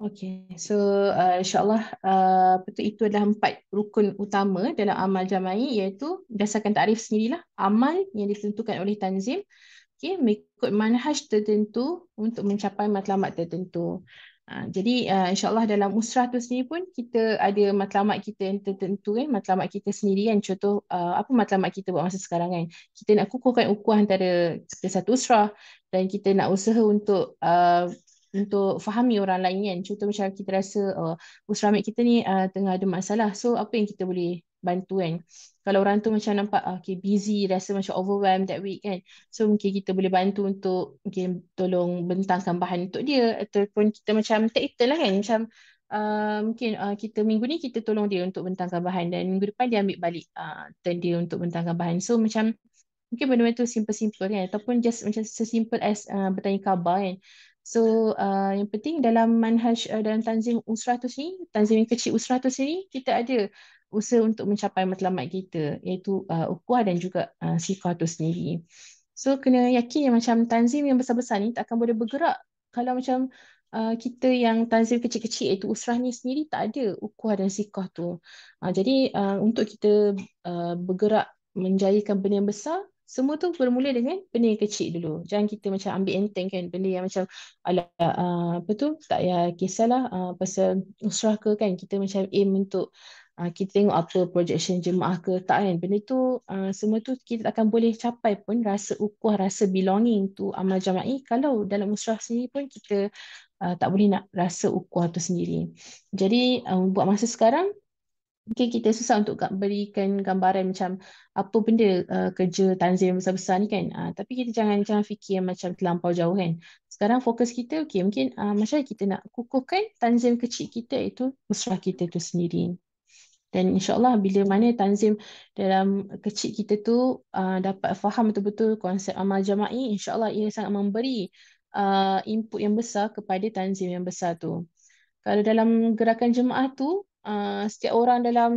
Okay, so uh, insyaAllah uh, itu adalah empat rukun utama dalam amal jama'i iaitu berdasarkan tarif sendirilah amal yang ditentukan oleh tanzim okay, mengikut manhaj tertentu untuk mencapai matlamat tertentu. Uh, jadi uh, insyaAllah dalam usrah tu sendiri pun kita ada matlamat kita yang tertentu kan, matlamat kita sendiri kan. Contoh uh, apa matlamat kita buat masa sekarang kan. Kita nak kukuhkan ukuah antara kita satu usrah dan kita nak usaha untuk uh, untuk fahami orang lain kan contoh macam kita rasa uh, usrama oh, kita ni uh, tengah ada masalah so apa yang kita boleh bantu kan kalau orang tu macam nampak uh, okay busy rasa macam overwhelmed that week kan so mungkin kita boleh bantu untuk mungkin okay, tolong bentangkan bahan untuk dia ataupun kita macam take it lah kan macam Uh, mungkin uh, kita minggu ni kita tolong dia untuk bentangkan bahan dan minggu depan dia ambil balik uh, turn dia untuk bentangkan bahan so macam mungkin benda-benda tu simple-simple kan ataupun just macam sesimple as uh, bertanya khabar kan So uh, yang penting dalam manhaj uh, dalam tanzim usrah tu sini, tanzim yang kecil usrah tu sini kita ada usaha untuk mencapai matlamat kita iaitu uh, ukhuwah dan juga uh, sifat tu sendiri. So kena yakin yang macam tanzim yang besar-besar ni tak akan boleh bergerak kalau macam Uh, kita yang tanzim kecil-kecil iaitu usrah ni sendiri tak ada ukuah dan sikah tu. Uh, jadi uh, untuk kita uh, bergerak menjayakan benda yang besar, semua tu bermula dengan benda yang kecil dulu. Jangan kita macam ambil enteng kan benda yang macam ala uh, ah, apa tu tak ya kisahlah uh, ah, pasal usrah ke kan kita macam aim untuk uh, kita tengok apa projection jemaah ke tak kan benda tu uh, semua tu kita akan boleh capai pun rasa ukuah rasa belonging tu amal jama'i kalau dalam usrah sendiri pun kita uh, tak boleh nak rasa ukuah tu sendiri. Jadi uh, buat masa sekarang mungkin kita susah untuk berikan gambaran macam apa benda uh, kerja tanzim yang besar-besar ni kan uh, tapi kita jangan jangan fikir yang macam terlampau jauh kan sekarang fokus kita okay, mungkin uh, macam kita nak kukuhkan tanzim kecil kita itu mesra kita tu sendiri dan insyaallah bila mana tanzim dalam kecil kita tu uh, dapat faham betul-betul konsep amal jama'i insyaallah ia sangat memberi uh, input yang besar kepada tanzim yang besar tu kalau dalam gerakan jemaah tu Ah, setiap orang dalam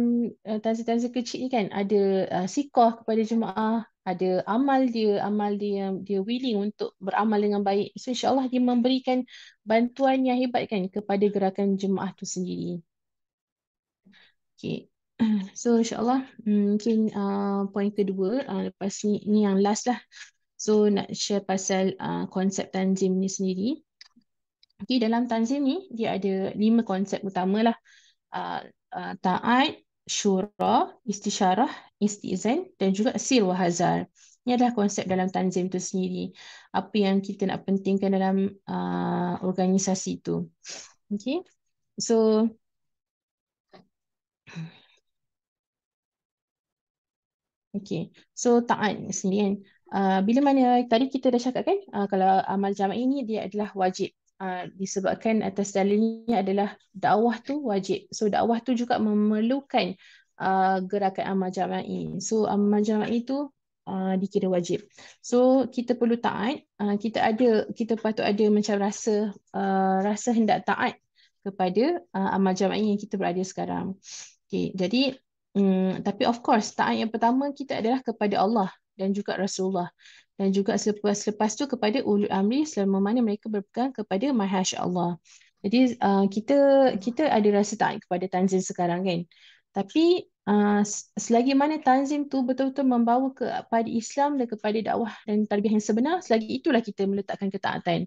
uh, tansi-tansi kecil ni kan ada uh, ah, sikah kepada jemaah, ada amal dia, amal dia yang dia willing untuk beramal dengan baik. So insya-Allah dia memberikan bantuan yang hebat kan kepada gerakan jemaah tu sendiri. Okay. So insya-Allah hmm, mungkin uh, ah, poin kedua uh, lepas ni, ni yang last lah. So nak share pasal uh, konsep tanzim ni sendiri. Okay, dalam tanzim ni dia ada lima konsep utama lah. Uh, uh, taat, syura, istisyarah, istizan dan juga sir wahazar. Ini adalah konsep dalam tanzim itu sendiri. Apa yang kita nak pentingkan dalam uh, organisasi itu. Okay. So, okay. so taat sendiri kan. Uh, bila mana tadi kita dah cakap kan, uh, kalau amal jama'i ini dia adalah wajib. Ah, disebabkan atas dalilnya adalah dakwah tu wajib. So dakwah tu juga memerlukan uh, gerakan amal jama'i. So amal jama'i tu uh, dikira wajib. So kita perlu taat. Uh, kita ada kita patut ada macam rasa uh, rasa hendak taat kepada uh, amal jama'i yang kita berada sekarang. Okay. Jadi Hmm, tapi of course taat yang pertama kita adalah kepada Allah dan juga Rasulullah dan juga selepas selepas tu kepada ulul amri selama mana mereka berpegang kepada manhaj Allah. Jadi uh, kita kita ada rasa tak kepada tanzim sekarang kan. Tapi uh, selagi mana tanzim tu betul-betul membawa kepada Islam dan kepada dakwah dan tarbiyah yang sebenar, selagi itulah kita meletakkan ketaatan.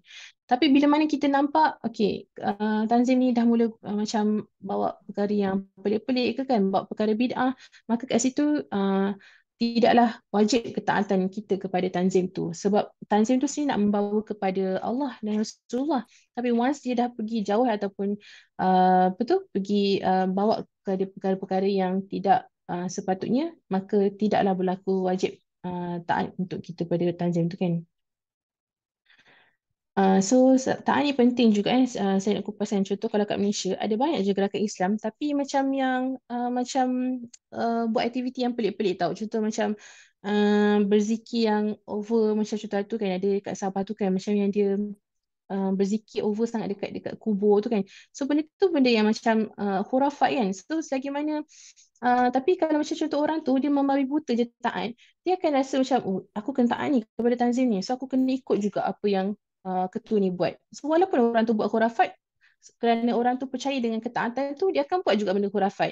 Tapi bila mana kita nampak, okay, uh, tanzim ni dah mula uh, macam bawa perkara yang pelik-pelik ke kan, bawa perkara bid'ah, maka kat situ uh, tidaklah wajib ketaatan kita kepada tanzim tu sebab tanzim tu sini nak membawa kepada Allah dan Rasulullah tapi once dia dah pergi jauh ataupun uh, apa tu pergi uh, bawa kepada perkara-perkara yang tidak uh, sepatutnya maka tidaklah berlaku wajib uh, taat untuk kita pada tanzim tu kan Ah, so tak ni penting juga eh uh, saya nak kupaskan eh. contoh kalau kat Malaysia ada banyak je gerakan Islam tapi macam yang uh, macam uh, buat aktiviti yang pelik-pelik tau contoh macam uh, berzikir yang over macam contoh tu kan ada kat Sabah tu kan macam yang dia uh, berzikir over sangat dekat dekat kubur tu kan so benda tu benda yang macam uh, hurafat kan so selagi mana uh, tapi kalau macam contoh orang tu dia membabi buta je taat dia akan rasa macam oh, aku kena taat ni kepada tanzim ni so aku kena ikut juga apa yang Uh, ketua ni buat. So walaupun orang tu buat khurafat, kerana orang tu percaya dengan ketaatan tu, dia akan buat juga benda khurafat.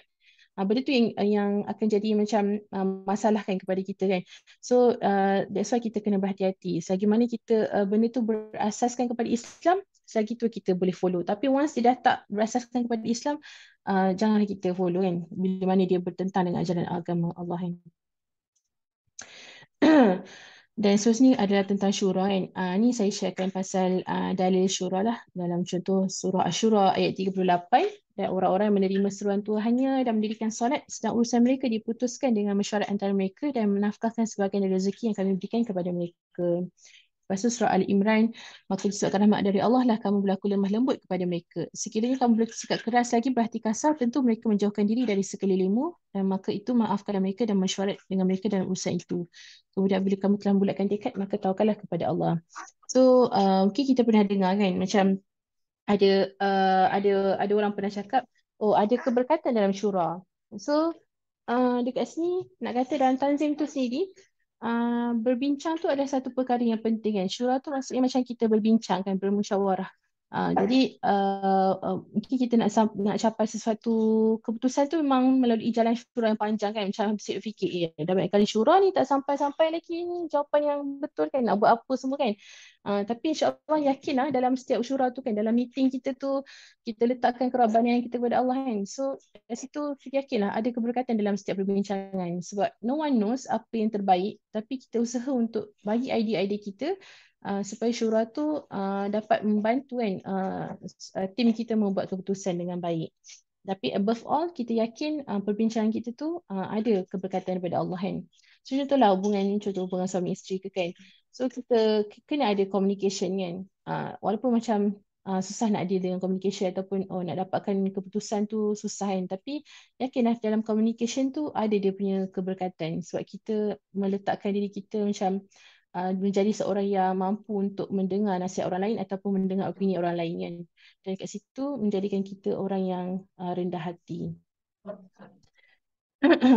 Uh, benda tu yang yang akan jadi macam uh, kan kepada kita kan. So uh, that's why kita kena berhati-hati. Selagi mana kita uh, benda tu berasaskan kepada Islam, selagi tu kita boleh follow. Tapi once dia dah tak berasaskan kepada Islam, uh, janganlah kita follow kan. Bila mana dia bertentang dengan ajaran agama Allah kan. Dan seterusnya adalah tentang syura kan. Uh, ni saya sharekan pasal uh, dalil syura lah. Dalam contoh surah Ashura ayat 38. Dan orang-orang yang menerima seruan Tuhannya dan mendirikan solat sedang urusan mereka diputuskan dengan mesyuarat antara mereka dan menafkahkan sebahagian dari rezeki yang kami berikan kepada mereka. Lepas surah Al-Imran, maka disebabkan rahmat dari Allah lah kamu berlaku lemah lembut kepada mereka. Sekiranya kamu bersikap keras lagi berarti kasar, tentu mereka menjauhkan diri dari sekelilingmu dan maka itu maafkanlah mereka dan mensyarat dengan mereka dalam urusan itu. Kemudian bila kamu telah bulatkan dekat, maka tawakallah kepada Allah. So, uh, okay, kita pernah dengar kan macam ada uh, ada ada orang pernah cakap, oh ada keberkatan dalam syurah. So, uh, dekat sini nak kata dalam tanzim tu sendiri, Ah, berbincang tu adalah satu perkara yang penting kan. Syura tu maksudnya macam kita berbincang kan, bermusyawarah. Uh, jadi uh, uh, mungkin kita nak nak capai sesuatu keputusan tu memang melalui jalan syura yang panjang kan macam saya fikir ya eh, dah banyak kali syura ni tak sampai-sampai lagi ni jawapan yang betul kan nak buat apa semua kan. Uh, tapi insya-Allah yakin lah dalam setiap syura tu kan dalam meeting kita tu kita letakkan kerabat yang kita kepada Allah kan. So dari situ kita lah ada keberkatan dalam setiap perbincangan sebab no one knows apa yang terbaik tapi kita usaha untuk bagi idea-idea kita Ah, supaya syura tu uh, dapat membantu kan uh, tim kita membuat keputusan dengan baik. Tapi above all kita yakin uh, perbincangan kita tu uh, ada keberkatan daripada Allah kan. So contohlah hubungan ni contoh hubungan suami isteri ke kan. So kita kena ada communication kan. Uh, walaupun macam uh, susah nak ada dengan communication ataupun oh nak dapatkan keputusan tu susah kan. Tapi yakinlah dalam communication tu ada dia punya keberkatan sebab kita meletakkan diri kita macam uh, Uh, menjadi seorang yang mampu untuk mendengar nasihat orang lain ataupun mendengar opini orang lain kan. Dan kat situ menjadikan kita orang yang uh, rendah hati.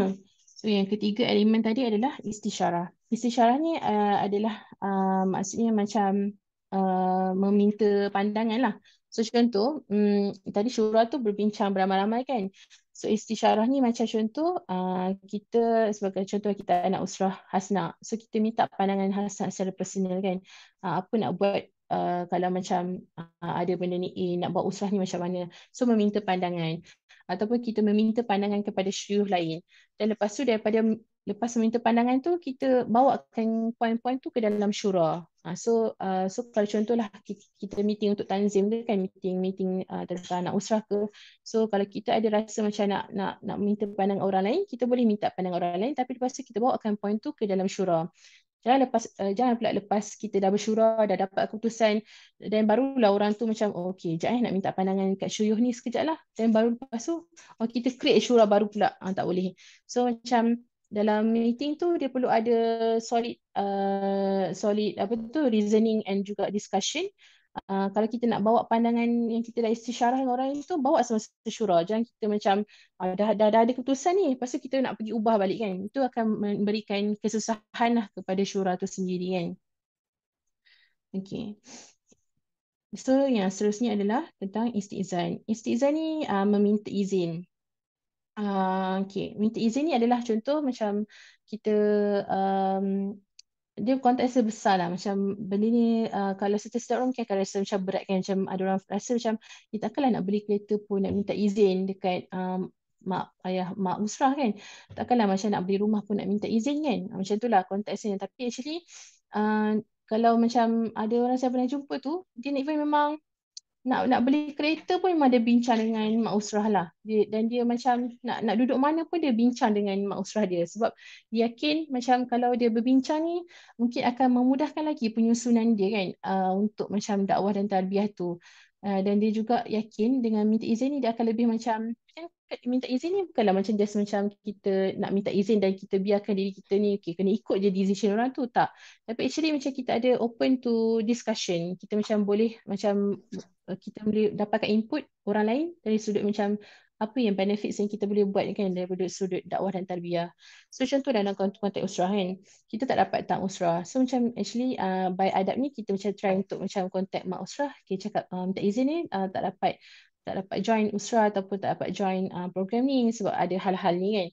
so yang ketiga elemen tadi adalah istisyarah. Istisyarah ni uh, adalah uh, maksudnya macam uh, meminta pandangan lah. So contoh, um, tadi syura tu berbincang beramai-ramai kan. So istisyarah ni macam contoh uh, kita sebagai contoh kita anak usrah Hasna. So kita minta pandangan Hasna secara personal kan. Uh, apa nak buat uh, kalau macam uh, ada benda ni eh, nak buat usrah ni macam mana. So meminta pandangan ataupun kita meminta pandangan kepada syuruh lain. Dan lepas tu daripada lepas minta pandangan tu kita bawa bawakan poin-poin tu ke dalam syura. Ah, so uh, so kalau contohlah kita meeting untuk tanzim ke kan meeting meeting uh, tentang nak usrah ke. So kalau kita ada rasa macam nak nak nak minta pandangan orang lain, kita boleh minta pandangan orang lain tapi lepas tu kita bawa bawakan poin tu ke dalam syura. Jangan lepas uh, jangan pula lepas kita dah bersyura, dah dapat keputusan dan barulah orang tu macam oh, okey, jap eh nak minta pandangan kat syuyuh ni sekejap Dan lah. baru lepas tu oh, kita create syura baru pula. Ah, tak boleh. So macam dalam meeting tu dia perlu ada solid uh, solid apa tu reasoning and juga discussion Uh, kalau kita nak bawa pandangan yang kita dah istisyarah dengan orang itu bawa semasa syura jangan kita macam uh, dah, dah dah ada keputusan ni lepas tu kita nak pergi ubah balik kan itu akan memberikan kesusahan lah kepada syura tu sendiri kan okey so yang seterusnya adalah tentang istizan istizan ni uh, meminta izin Ah, okay. Minta izin ni adalah contoh macam kita um, dia konteks dia besar lah macam benda ni uh, kalau setiap setiap orang mungkin akan rasa macam berat kan macam ada orang rasa macam kita takkanlah nak beli kereta pun nak minta izin dekat um, mak ayah mak usrah kan takkanlah macam nak beli rumah pun nak minta izin kan ah, macam tu itulah konteksnya tapi actually uh, kalau macam ada orang saya pernah jumpa tu dia nak even memang nak nak beli kereta pun memang dia bincang dengan Mak Usrah lah. Dia, dan dia macam nak nak duduk mana pun dia bincang dengan Mak Usrah dia. Sebab dia yakin macam kalau dia berbincang ni mungkin akan memudahkan lagi penyusunan dia kan uh, untuk macam dakwah dan tarbiyah tu. Uh, dan dia juga yakin dengan minta izin ni dia akan lebih macam minta izin ni bukanlah macam just macam kita nak minta izin dan kita biarkan diri kita ni okay, kena ikut je decision orang tu tak tapi actually macam kita ada open to discussion kita macam boleh macam Uh, kita boleh dapatkan input orang lain dari sudut macam apa yang benefit yang kita boleh buat kan daripada sudut dakwah dan tarbiyah. So macam tu dalam konteks usrah kan. Kita tak dapat tentang usrah. So macam actually uh, by adab ni kita macam try untuk macam contact mak usrah. Okay cakap um, minta izin ni uh, tak dapat tak dapat join usrah ataupun tak dapat join uh, program ni sebab ada hal-hal ni kan.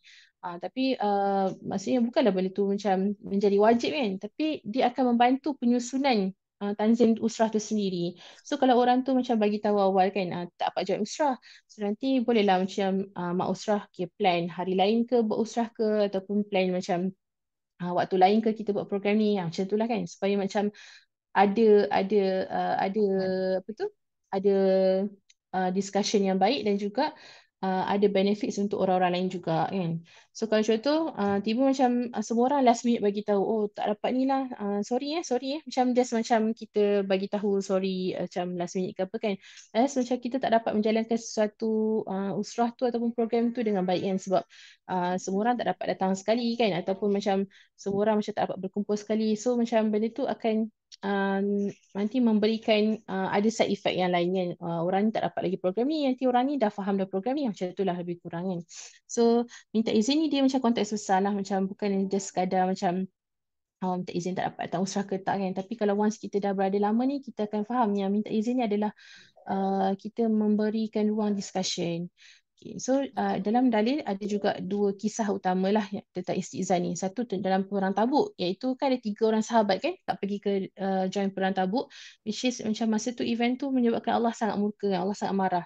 Uh, tapi uh, maksudnya bukanlah benda tu macam menjadi wajib kan. Tapi dia akan membantu penyusunan Ah, tanzim usrah tu sendiri. So kalau orang tu macam bagi tahu awal kan uh, tak dapat join usrah. So nanti bolehlah macam uh, mak usrah okay, plan hari lain ke buat usrah ke ataupun plan macam uh, waktu lain ke kita buat program ni. Uh, macam lah kan supaya macam ada ada uh, ada apa tu? Ada uh, discussion yang baik dan juga Uh, ada benefits untuk orang-orang lain juga kan. So kalau contoh uh, tiba macam uh, semua orang last minute bagi tahu oh tak dapat ni lah uh, sorry ya eh, sorry ya eh. macam just macam kita bagi tahu sorry uh, macam last minute ke apa kan. Eh so, macam kita tak dapat menjalankan sesuatu uh, usrah tu ataupun program tu dengan baik kan sebab uh, semua orang tak dapat datang sekali kan ataupun macam semua orang macam tak dapat berkumpul sekali. So macam benda tu akan um, nanti memberikan uh, ada side effect yang lainnya uh, orang ni tak dapat lagi program ni nanti orang ni dah faham dah program ni macam itulah lebih kurang kan so minta izin ni dia macam konteks besar lah macam bukan just sekadar macam Oh, minta izin tak dapat datang usrah ke tak kan tapi kalau once kita dah berada lama ni kita akan faham yang minta izin ni adalah uh, kita memberikan ruang discussion Okay. So uh, dalam dalil ada juga dua kisah utamalah tentang istizan ni. Satu dalam perang tabuk iaitu kan ada tiga orang sahabat kan tak pergi ke uh, join perang tabuk which is macam masa tu event tu menyebabkan Allah sangat murka kan? Allah sangat marah.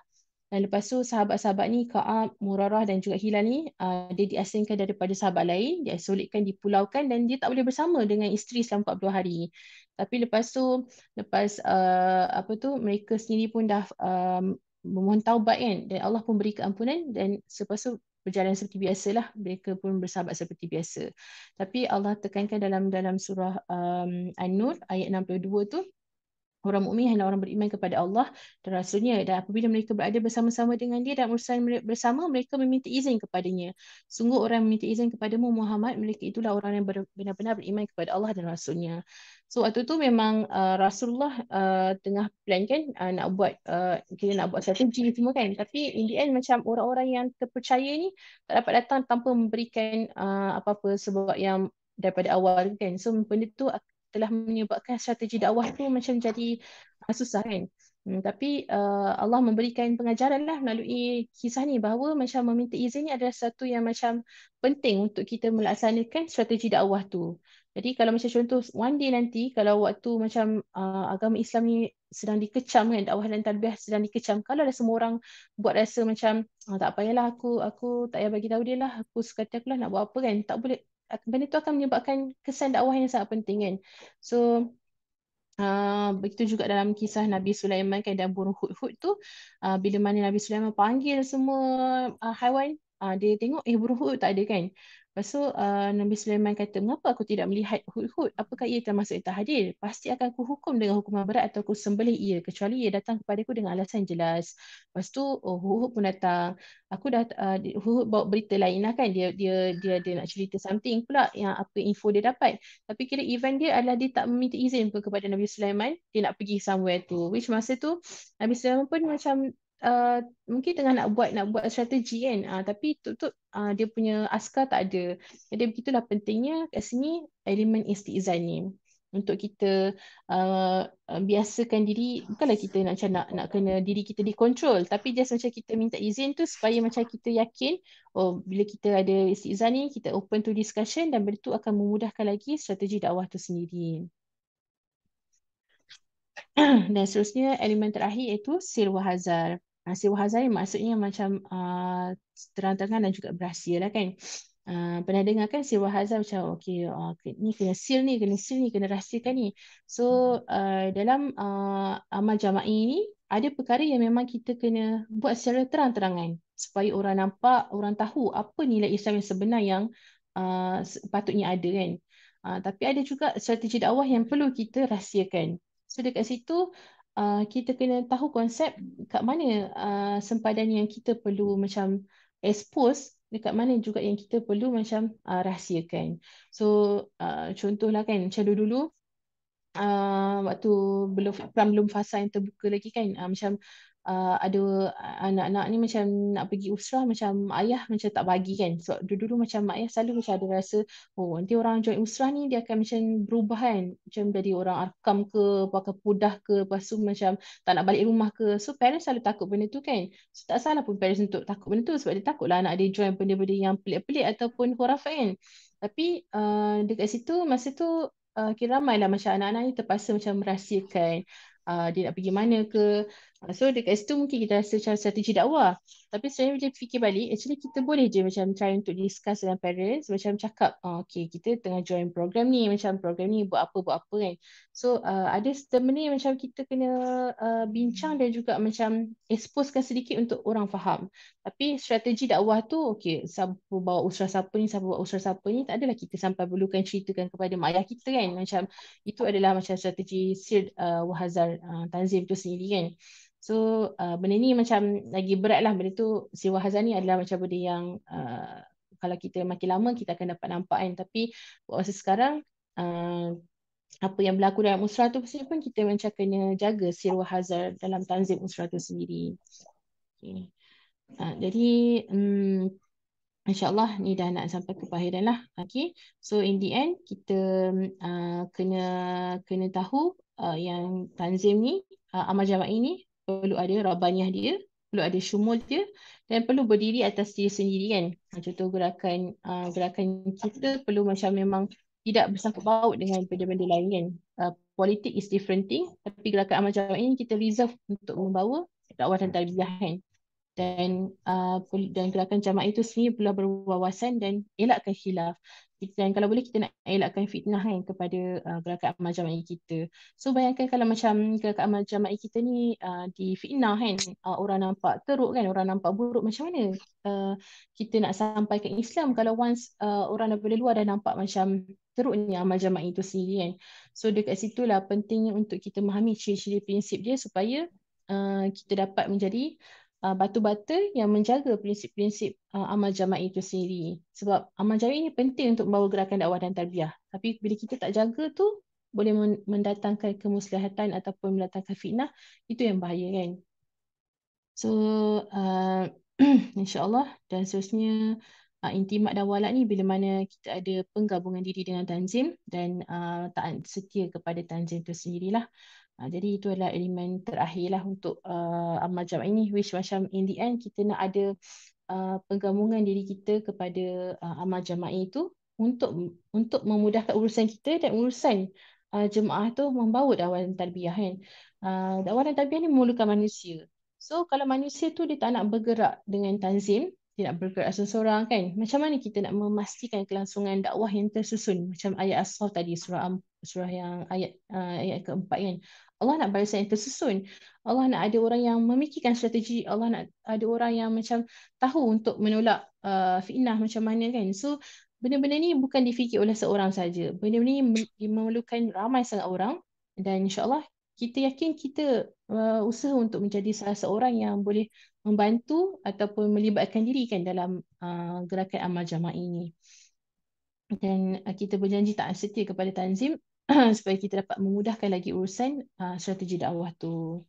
Dan lepas tu sahabat-sahabat ni Ka'ab, Murarah dan juga Hilal ni uh, dia diasingkan daripada sahabat lain, dia isolatekan, dipulaukan dan dia tak boleh bersama dengan isteri selama 42 hari. Tapi lepas tu lepas uh, apa tu mereka sendiri pun dah um, memohon taubat kan dan Allah pun beri keampunan dan selepas itu berjalan seperti biasalah mereka pun bersahabat seperti biasa tapi Allah tekankan dalam dalam surah um, An-Nur ayat 62 tu orang mukmin ialah orang beriman kepada Allah dan rasulnya dan apabila mereka berada bersama-sama dengan dia dan urusan bersama mereka meminta izin kepadanya sungguh orang meminta izin kepada Muhammad mereka itulah orang yang benar-benar beriman kepada Allah dan rasulnya so waktu tu memang uh, rasulullah uh, tengah plan kan uh, nak buat uh, kira nak buat satu strategi semua kan tapi in the end macam orang-orang yang terpercaya ni tak dapat datang tanpa memberikan uh, apa-apa sebab yang daripada awal kan so benda tu telah menyebabkan strategi dakwah tu macam jadi uh, susah kan. Hmm, tapi uh, Allah memberikan pengajaran lah melalui kisah ni bahawa macam meminta izin ni adalah satu yang macam penting untuk kita melaksanakan strategi dakwah tu. Jadi kalau macam contoh one day nanti kalau waktu macam uh, agama Islam ni sedang dikecam kan dakwah dan talbiah sedang dikecam kalau ada semua orang buat rasa macam oh, tak payahlah aku aku tak payah bagi tahu dia lah aku sekata aku lah nak buat apa kan tak boleh benda tu akan menyebabkan kesan dakwah yang sangat penting kan. So Uh, begitu juga dalam kisah Nabi Sulaiman kan dan burung hud-hud tu uh, bila mana Nabi Sulaiman panggil semua uh, haiwan uh, dia tengok eh burung Hud tak ada kan. Lepas tu uh, Nabi Sulaiman kata, mengapa aku tidak melihat Hud-Hud? Apakah ia termasuk yang tak hadir? Pasti akan aku hukum dengan hukuman berat atau aku sembelih ia. Kecuali ia datang kepada aku dengan alasan jelas. Lepas tu oh, Hud-Hud pun datang. Aku dah uh, ah, hud bawa berita lain lah kan. Dia, dia, dia, dia nak cerita something pula yang apa info dia dapat. Tapi kira event dia adalah dia tak meminta izin pun kepada Nabi Sulaiman. Dia nak pergi somewhere tu. Which masa tu Nabi Sulaiman pun macam Eh, mungkin tengah nak buat nak buat strategi kan uh, tapi tutup uh, dia punya askar tak ada jadi begitulah pentingnya kat sini elemen istizan ni untuk kita uh, biasakan diri bukanlah kita nak macam nak, nak kena diri kita dikontrol tapi just macam kita minta izin tu supaya macam kita yakin oh bila kita ada istizan ni kita open to discussion dan benda tu akan memudahkan lagi strategi dakwah tu sendiri dan seterusnya elemen terakhir iaitu sil wa hazar rahsia wahazai maksudnya macam uh, ah, terang terangan dan juga berahsia lah kan. Uh, pernah dengar kan sirah hazam macam okay uh, ah, ni kena seal ni kena seal ni kena rahsiakan ni so uh, dalam uh, amal jama'i ni ada perkara yang memang kita kena buat secara terang-terangan supaya orang nampak orang tahu apa nilai Islam yang sebenar yang uh, patutnya ada kan uh, tapi ada juga strategi dakwah yang perlu kita rahsiakan so dekat situ Ah, kita kena tahu konsep kat mana uh, sempadan yang kita perlu macam expose dekat mana juga yang kita perlu macam uh, rahsiakan. So uh, contohlah kan macam dulu-dulu uh, waktu belum belum fasa yang terbuka lagi kan uh, macam uh, ada anak-anak ni macam nak pergi usrah macam ayah macam tak bagi kan sebab dulu-dulu macam mak ayah selalu macam ada rasa oh nanti orang join usrah ni dia akan macam berubah kan macam jadi orang arkam ke pakai pudah ke lepas tu macam tak nak balik rumah ke so parents selalu takut benda tu kan so tak salah pun parents untuk takut benda tu sebab dia takutlah lah anak dia join benda-benda yang pelik-pelik ataupun hurafat kan tapi uh, dekat situ masa tu uh, kira ramai lah macam anak-anak ni terpaksa macam merahsiakan Uh, dia nak pergi mana ke Ah, so dekat situ mungkin kita rasa macam strategi dakwah. Tapi saya bila fikir balik, actually kita boleh je macam try untuk discuss dengan parents, macam cakap, oh, okay kita tengah join program ni, macam program ni buat apa-buat apa kan. So uh, ada setiap benda yang macam kita kena uh, bincang dan juga macam exposekan sedikit untuk orang faham. Tapi strategi dakwah tu, okay siapa bawa usrah siapa ni, siapa bawa usrah siapa ni, tak adalah kita sampai perlukan ceritakan kepada mak ayah kita kan. Macam itu adalah macam strategi Sir uh, Wahazar uh, Tanzim tu sendiri kan. So uh, benda ni macam lagi berat lah benda tu Siwa Hazani adalah macam benda yang uh, kalau kita makin lama kita akan dapat nampak kan. Tapi masa sekarang uh, apa yang berlaku dalam musrah tu pasti pun kita macam kena jaga Siwa Hazar dalam tanzim musrah tu sendiri. Okay. Uh, ah, jadi um, hmm, Allah ni dah nak sampai ke pahiran lah. Okay. So in the end kita uh, kena kena tahu uh, yang tanzim ni Uh, amal jama'i ni perlu ada rabaniah dia, perlu ada syumul dia dan perlu berdiri atas dia sendiri kan. Ha, contoh gerakan uh, gerakan kita perlu macam memang tidak bersangkut baut dengan benda-benda lain kan. Uh, politik is different thing tapi gerakan amal jawab ini kita reserve untuk membawa dakwah dan tarbiyah kan dan uh, dan gerakan jamaah itu sendiri perlu berwawasan dan elakkan khilaf dan kalau boleh kita nak elakkan fitnah kan kepada uh, gerakan amal jamaah kita so bayangkan kalau macam gerakan amal jamaah kita ni uh, di fitnah kan uh, orang nampak teruk kan orang nampak buruk macam mana uh, kita nak sampai ke Islam kalau once uh, orang daripada luar dah nampak macam teruknya amal jamaah itu sendiri kan so dekat situlah pentingnya untuk kita memahami ciri-ciri prinsip dia supaya uh, kita dapat menjadi uh, batu bata yang menjaga prinsip-prinsip uh, amal jamaah itu sendiri. Sebab amal jamaah ini penting untuk membawa gerakan dakwah dan tarbiyah. Tapi bila kita tak jaga tu boleh mendatangkan kemuslihatan ataupun mendatangkan fitnah itu yang bahaya kan. So uh, insya dan seterusnya uh, intimat dan walak ni bila mana kita ada penggabungan diri dengan tanzim dan uh, taat setia kepada tanzim itu sendirilah. Ha, jadi itu adalah elemen terakhirlah untuk uh, amal jam ini which macam in the end kita nak ada uh, penggabungan diri kita kepada uh, amal jama'i itu untuk untuk memudahkan urusan kita dan urusan uh, jemaah tu membawa dakwah tarbiyah kan. Uh, dakwah dan tarbiyah ni memerlukan manusia. So kalau manusia tu dia tak nak bergerak dengan tanzim, tidak bergerak seseorang kan macam mana kita nak memastikan kelangsungan dakwah yang tersusun macam ayat asraf tadi surah surah yang ayat uh, ayat keempat kan Allah nak barisan yang tersusun Allah nak ada orang yang memikirkan strategi Allah nak ada orang yang macam tahu untuk menolak uh, fitnah macam mana kan so benda-benda ni bukan difikir oleh seorang saja benda-benda ni memerlukan ramai sangat orang dan insyaallah kita yakin kita uh, usaha untuk menjadi salah seorang yang boleh membantu ataupun melibatkan diri kan dalam uh, gerakan amal jamaah ini. Dan uh, kita berjanji tak setia kepada Tanzim supaya kita dapat memudahkan lagi urusan uh, strategi dakwah tu.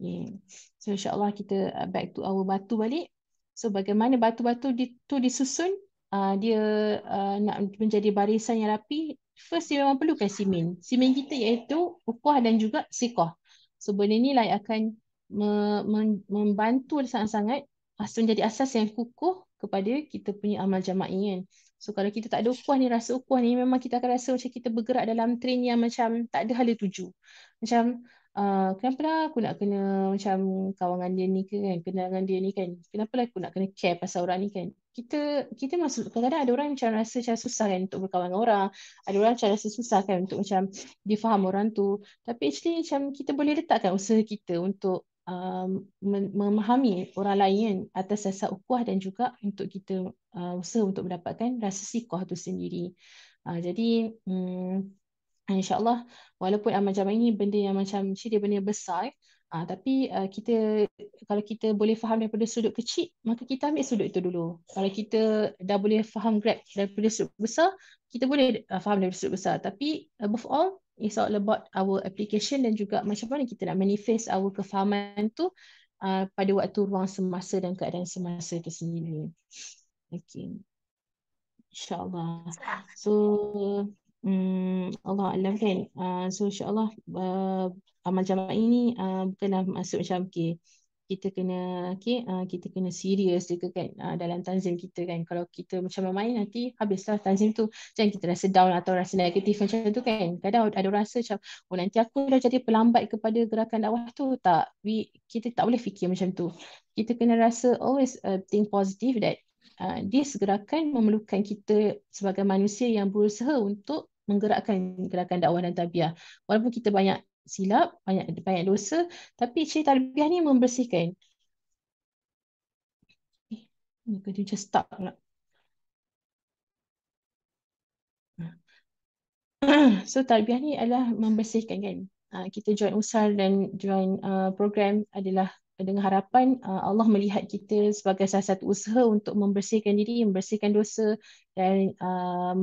Yeah. So insyaAllah kita uh, back to our batu balik. So bagaimana batu-batu di, tu disusun, uh, dia uh, nak menjadi barisan yang rapi, first dia memang perlukan simen. Simen kita iaitu ukuah dan juga sikoh. So benda ni lah akan membantu sangat-sangat menjadi asas yang kukuh kepada kita punya amal jama'i kan. So kalau kita tak ada ukuah ni, rasa ukuah ni memang kita akan rasa macam kita bergerak dalam train yang macam tak ada hala tuju. Macam uh, kenapa lah aku nak kena macam kawangan dia ni ke kan, kenangan dia ni kan. Kenapa lah aku nak kena care pasal orang ni kan. Kita kita masuk kadang-kadang ada orang macam rasa macam susah kan untuk berkawan dengan orang. Ada orang macam rasa susah kan untuk macam dia faham orang tu. Tapi actually macam kita boleh letakkan usaha kita untuk Um, memahami orang lain atas dasar ukhuwah dan juga untuk kita uh, usaha untuk mendapatkan rasa sikah itu sendiri. Uh, jadi um, insyaAllah walaupun amal jamaah ini benda yang macam dia benda yang besar uh, tapi uh, kita kalau kita boleh faham daripada sudut kecil maka kita ambil sudut itu dulu. Kalau kita dah boleh faham grab daripada sudut besar kita boleh uh, faham daripada sudut besar tapi above all it's all about our application dan juga macam mana kita nak manifest our kefahaman tu uh, pada waktu ruang semasa dan keadaan semasa itu sendiri. Okay. InsyaAllah. So, um, Allah Alam kan. Uh, so, insyaAllah uh, amal jamaah ini uh, bukanlah masuk macam okay kita kena okay, uh, kita kena serius juga kan uh, dalam tanzim kita kan kalau kita macam main nanti habislah tanzim tu jangan kita rasa down atau rasa negatif macam tu kan kadang ada rasa macam oh nanti aku dah jadi pelambat kepada gerakan dakwah tu tak we kita tak boleh fikir macam tu kita kena rasa always uh, think positive that uh, this gerakan memerlukan kita sebagai manusia yang berusaha untuk menggerakkan gerakan dakwah dan tabiah walaupun kita banyak silap, banyak banyak dosa, tapi cerita tarbiyah ni membersihkan. Ni kena just stop pula. So tarbiyah ni adalah membersihkan kan. Ah, kita join usar dan join ah, program adalah dengan harapan ah, Allah melihat kita sebagai salah satu usaha untuk membersihkan diri, membersihkan dosa dan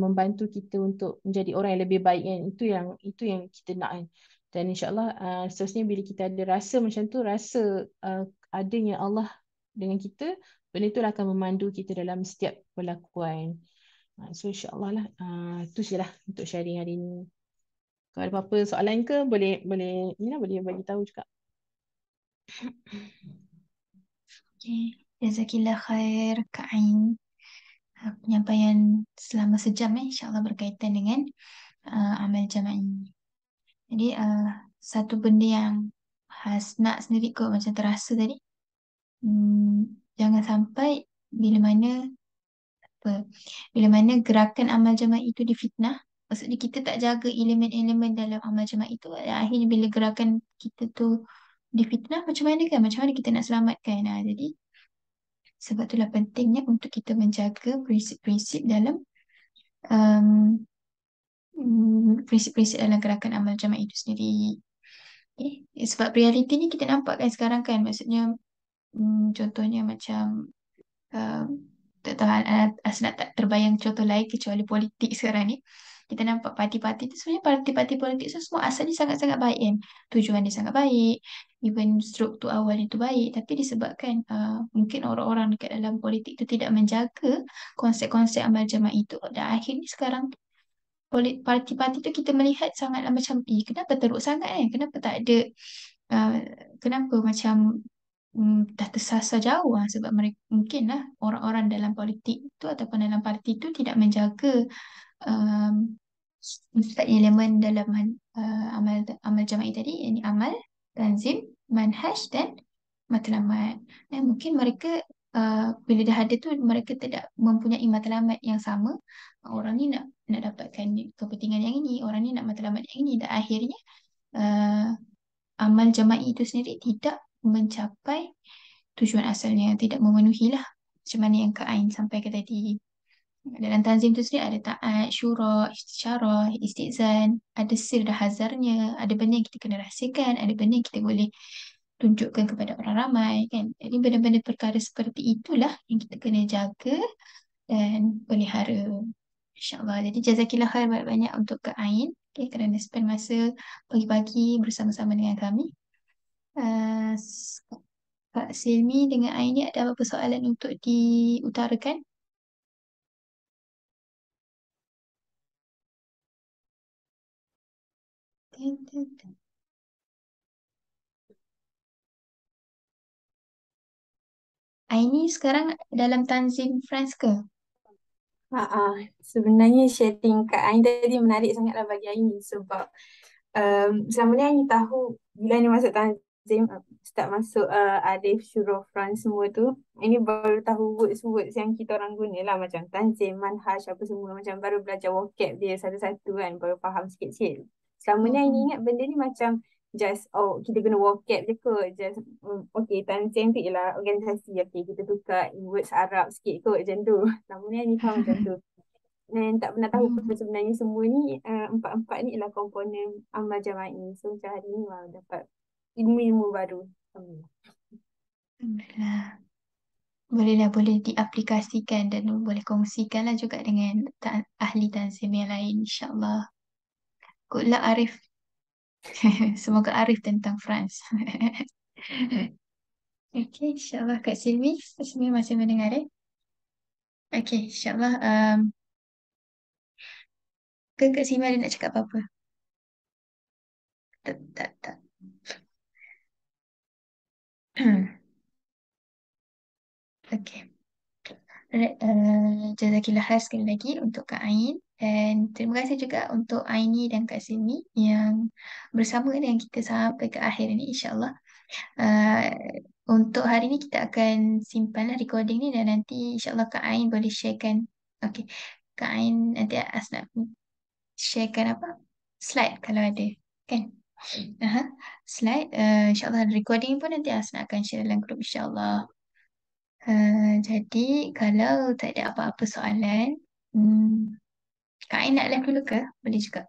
membantu kita untuk menjadi orang yang lebih baik kan. Itu yang itu yang kita nak kan dan insyaallah uh, seterusnya bila kita ada rasa macam tu rasa uh, adanya Allah dengan kita benda tu lah akan memandu kita dalam setiap perlakuan uh, so insyaallah lah uh, tu sajalah untuk sharing hari ni kalau ada apa-apa soalan ke boleh boleh ni lah boleh bagi tahu juga Okay, jazakillah khair kak ain uh, penyampaian selama sejam eh, insyaallah berkaitan dengan uh, amal jamaah ini jadi uh, satu benda yang khas nak sendiri kot macam terasa tadi. Hmm, jangan sampai bila mana apa, bila mana gerakan amal jemaah itu difitnah. Maksudnya kita tak jaga elemen-elemen dalam amal jemaah itu. Eh, akhirnya bila gerakan kita tu difitnah macam mana kan? Macam mana kita nak selamatkan? Ha, jadi sebab itulah pentingnya untuk kita menjaga prinsip-prinsip dalam um, Hmm, prinsip-prinsip dalam gerakan amal jamaah itu sendiri. Okay. Eh, sebab realiti ni kita nampak kan sekarang kan maksudnya um, contohnya macam um, tak tahu asal tak terbayang contoh lain kecuali politik sekarang ni kita nampak parti-parti tu sebenarnya parti-parti politik tu semua asalnya sangat-sangat baik kan tujuan dia sangat baik even struktur awal itu baik tapi disebabkan uh, mungkin orang-orang dekat dalam politik tu tidak menjaga konsep-konsep amal jemaah itu dan akhirnya sekarang tu parti-parti tu kita melihat sangat lah macam eh kenapa teruk sangat eh kenapa tak ada uh, kenapa macam um, dah tersasar jauh lah sebab mereka mungkin lah orang-orang dalam politik tu ataupun dalam parti tu tidak menjaga empat um, elemen dalam uh, amal amal jama'i tadi ini amal tanzim manhaj dan matlamat eh, mungkin mereka uh, bila dah ada tu mereka tidak mempunyai matlamat yang sama orang ni nak nak dapatkan kepentingan yang ini, orang ni nak matlamat yang ini dan akhirnya uh, amal jama'i itu sendiri tidak mencapai tujuan asalnya, tidak memenuhilah macam mana yang Kak Ain sampaikan tadi. Dalam tanzim itu sendiri ada ta'at, syurah, isyarah, istizan, ada sir dan hazarnya, ada benda yang kita kena rahsiakan, ada benda yang kita boleh tunjukkan kepada orang ramai kan. Jadi benda-benda perkara seperti itulah yang kita kena jaga dan pelihara. InsyaAllah. Jadi jazakillah khair banyak-banyak untuk Kak Ain. Okay, kerana spend masa pagi-pagi bersama-sama dengan kami. Uh, Kak Silmi dengan Ain ni ada apa-apa soalan untuk diutarakan? Aini sekarang dalam Tanzim France ke? Ah, uh, sebenarnya sharing kat Ain tadi menarik sangatlah bagi Ain sebab um, selama ni Ain tahu bila ni masuk Tanzim start masuk uh, Arif, Syuruh, Fran semua tu ini baru tahu words-words yang kita orang guna lah macam Tanzim, Manhaj apa semua macam baru belajar vocab dia satu-satu kan baru faham sikit-sikit selama ni Ain hmm. ingat benda ni macam just oh kita guna vocab je kot just mm, okay tan cantik lah organisasi okay kita tukar words Arab sikit kot macam tu lama ni ni faham macam tu dan tak pernah tahu hmm. sebenarnya semua ni uh, empat-empat ni ialah komponen amal jama'i so macam hari ni wow, lah dapat ilmu-ilmu baru Alhamdulillah bolehlah boleh diaplikasikan dan boleh kongsikanlah juga dengan ta- ahli tanzim yang lain insyaAllah. Good luck Arif. Semoga arif tentang France. okay, insyaAllah Kak Silvi. Kak Silvi masih mendengar eh? Okay, insyaAllah. Um, ke Kak Silvi ada nak cakap apa-apa? Tak, tak, tak. okay. Uh, Jazakillah khas sekali lagi untuk Kak Ain. Dan terima kasih juga untuk Aini dan Kak Sini yang bersama dengan kita sampai ke akhir ini insyaAllah. Uh, untuk hari ini kita akan simpanlah recording ni dan nanti insyaAllah Kak Ain boleh sharekan. Okay. Kak Ain nanti Asnaf sharekan apa? Slide kalau ada. Kan? Uh-huh. Slide. Uh, InsyaAllah recording pun nanti Asna akan share dalam grup insyaAllah. Uh, jadi kalau tak ada apa-apa soalan, hmm, Kak Ain nak live dulu ke? Boleh juga.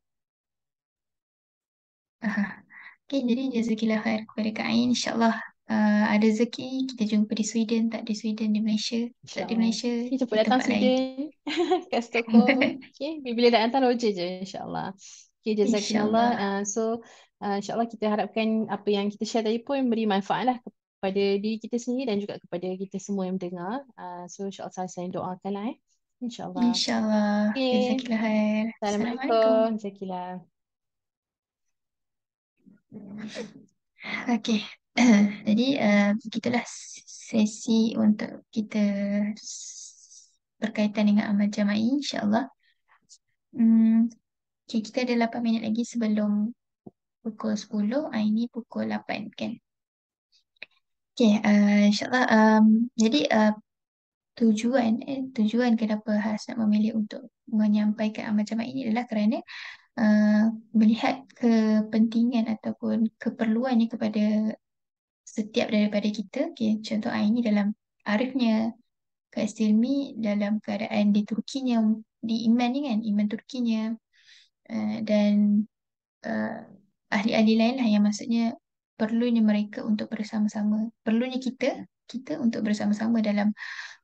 Okay, jadi jazakillah khair kepada Kak Ain. InsyaAllah uh, ada rezeki. Kita jumpa di Sweden. Tak di Sweden, di Malaysia. Tak di Malaysia. Kita jumpa datang Sweden. Kat Stockholm. okay, bila dah datang loja je insyaAllah. Okay, jazakillah. Insya uh, so, uh, insyaAllah kita harapkan apa yang kita share tadi pun beri manfaat lah kepada diri kita sendiri dan juga kepada kita semua yang mendengar. Uh, so, insyaAllah saya doakan lah eh. Insyaallah. Insyaallah. الله ان شاء الله جزاك الله خير jadi uh, eh, begitulah sesi untuk kita berkaitan dengan amal jama'i insyaAllah. Hmm, okay, kita ada 8 minit lagi sebelum pukul 10. Uh, ah, ini pukul 8 kan. Okay, uh, eh, insyaAllah. Um, jadi uh, tujuan eh, tujuan kenapa nak memilih untuk menyampaikan amal jamak ini adalah kerana uh, melihat kepentingan ataupun keperluannya kepada setiap daripada kita okay, contoh ini dalam arifnya Kak Silmi dalam keadaan di Turki nya di Iman ni kan Iman Turki nya uh, eh, dan uh, ahli-ahli lain lah yang maksudnya perlunya mereka untuk bersama-sama perlunya kita kita untuk bersama-sama dalam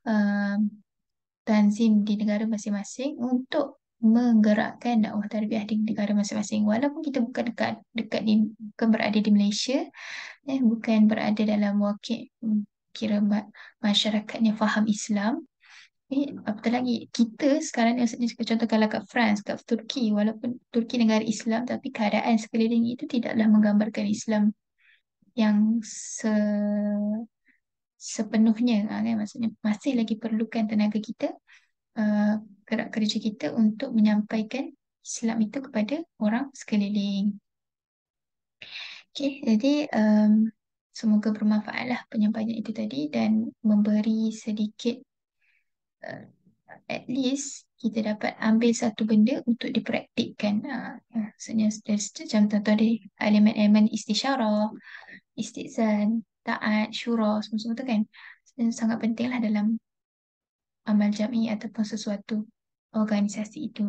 uh, tanzim di negara masing-masing untuk menggerakkan dakwah tarbiyah di negara masing-masing walaupun kita bukan dekat dekat di bukan berada di Malaysia eh bukan berada dalam wakil hmm, kira masyarakatnya faham Islam eh apatah lagi kita sekarang ni maksudnya contoh kalau kat France kat Turki walaupun Turki negara Islam tapi keadaan sekeliling itu tidaklah menggambarkan Islam yang se sepenuhnya ha, kan maksudnya masih lagi perlukan tenaga kita uh, gerak uh, kerja kita untuk menyampaikan Islam itu kepada orang sekeliling. Okey jadi um, semoga bermanfaatlah penyampaian itu tadi dan memberi sedikit uh, at least kita dapat ambil satu benda untuk dipraktikkan. Uh, maksudnya macam contoh tadi elemen-elemen istisyarah, istizan, taat, syura, semua-semua tu kan eh, sangat penting lah dalam amal jam'i ataupun sesuatu organisasi itu.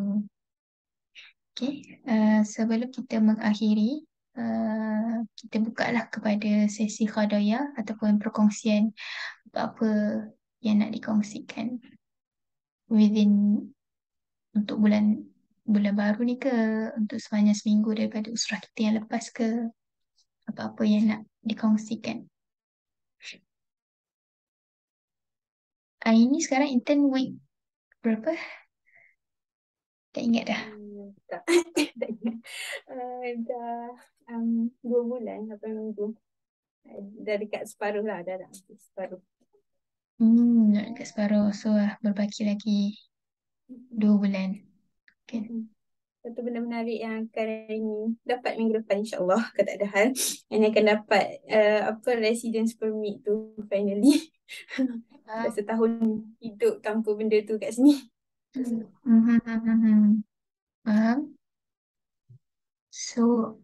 Okay, uh, eh, sebelum kita mengakhiri, uh, kita buka lah kepada sesi khadaya ataupun perkongsian apa-apa yang nak dikongsikan within untuk bulan bulan baru ni ke untuk sepanjang seminggu daripada usrah kita yang lepas ke apa-apa yang nak dikongsikan Aini sekarang intern week berapa? Tak ingat dah. Hmm, tak. tak ingat. Uh, dah um, dua bulan apa minggu. Dah dekat separuh lah. Dah dah separuh. Hmm, nak dekat separuh. So lah, berbaki lagi dua bulan. Okay. Hmm. Satu benda menarik yang akan ini dapat minggu depan insyaAllah kalau tak ada hal. And akan dapat uh, apa residence permit tu finally. dah ah. setahun hidup tanpa benda tu kat sini. Mm-hmm. Faham? So,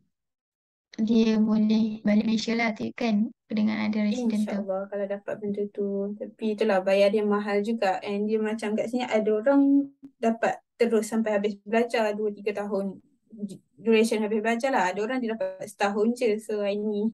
dia boleh balik Malaysia lah tu kan? Dengan ada resident Insya tu. InsyaAllah kalau dapat benda tu. Tapi lah bayar dia mahal juga. And dia macam kat sini ada orang dapat terus sampai habis belajar 2-3 tahun duration habis belajar lah. Ada orang dia dapat setahun je. So I ni